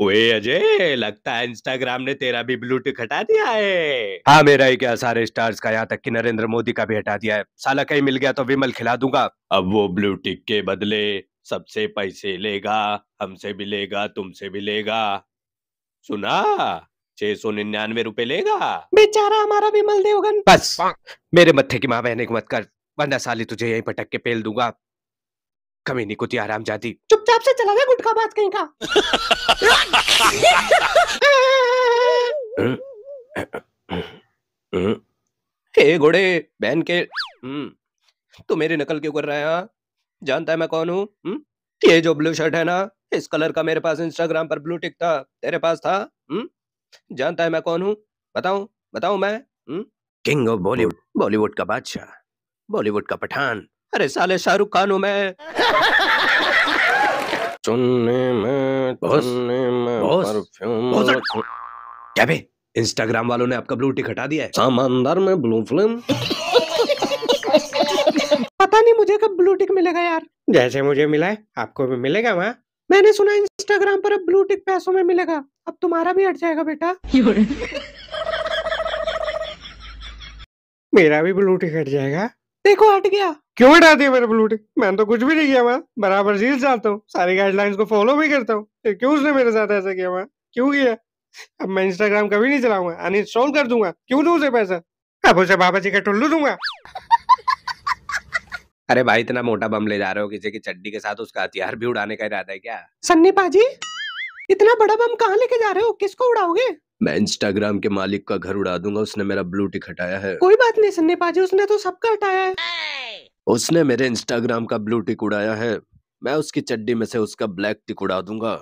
ओए अजय लगता है इंस्टाग्राम ने तेरा भी ब्लूटूथ हटा दिया है हाँ मेरा ही क्या सारे स्टार्स का यहाँ तक कि नरेंद्र मोदी का भी हटा दिया है साला कहीं मिल गया तो विमल खिला दूंगा अब वो ब्लूटिक के बदले सबसे पैसे लेगा हमसे भी लेगा तुमसे भी लेगा सुना छह सौ निन्यानवे रूपए लेगा बेचारा हमारा विमल देवगन बस मेरे मत्थे की माँ बहने को मत कर वरना साली तुझे यही पटक के पेल दूंगा कमीनी कुती आराम जाती चुपचाप से चला गया गुटखा बात कहीं का हे घोड़े बहन के तो मेरे नकल क्यों कर रहा है हाँ? जानता है मैं कौन हूँ हम्म? ये जो ब्लू शर्ट है ना इस कलर का मेरे पास इंस्टाग्राम पर ब्लू टिक था तेरे पास था हुँ? हम्म? जानता है मैं कौन हूँ बताऊ बताऊ मैं किंग ऑफ बॉलीवुड बॉलीवुड का बादशाह बॉलीवुड का पठान अरे साले शाहरुख खान हूँ मैं चुनने में चुनने में परफ्यूम क्या बे इंस्टाग्राम वालों ने आपका ब्लू टिक हटा दिया है सामानदार में ब्लू फिल्म पता नहीं मुझे कब ब्लू टिक मिलेगा यार जैसे मुझे मिला है आपको भी मिलेगा वहाँ मैंने सुना इंस्टाग्राम पर अब ब्लू टिक पैसों में मिलेगा अब तुम्हारा भी हट जाएगा बेटा मेरा भी ब्लू टिक हट जाएगा देखो हट गया क्यों हटा दिया मेरे ब्लूटिक मैं तो कुछ भी नहीं किया मैं बराबर जील जाता हूँ सारी गाइडलाइंस को फॉलो भी करता हूँ क्यों उसने मेरे साथ ऐसा किया मैं क्यों किया अब मैं इंस्टाग्राम कभी नहीं चलाऊंगा अनइंस्टॉल कर दूंगा क्यों दू उसे पैसा अब उसे बाबा जी का टुल्लू दूंगा अरे भाई इतना मोटा बम ले जा रहे हो किसी की चड्डी के साथ उसका हथियार भी उड़ाने का इरादा है क्या सन्नी पाजी इतना बड़ा बम कहाँ लेके जा रहे हो किसको उड़ाओगे मैं इंस्टाग्राम के मालिक का घर उड़ा दूंगा उसने मेरा ब्लू टिक हटाया है कोई बात नहीं सन्ने पाजी उसने तो सबका हटाया है उसने मेरे इंस्टाग्राम का ब्लू टिक उड़ाया है मैं उसकी चड्डी में से उसका ब्लैक टिक उड़ा दूंगा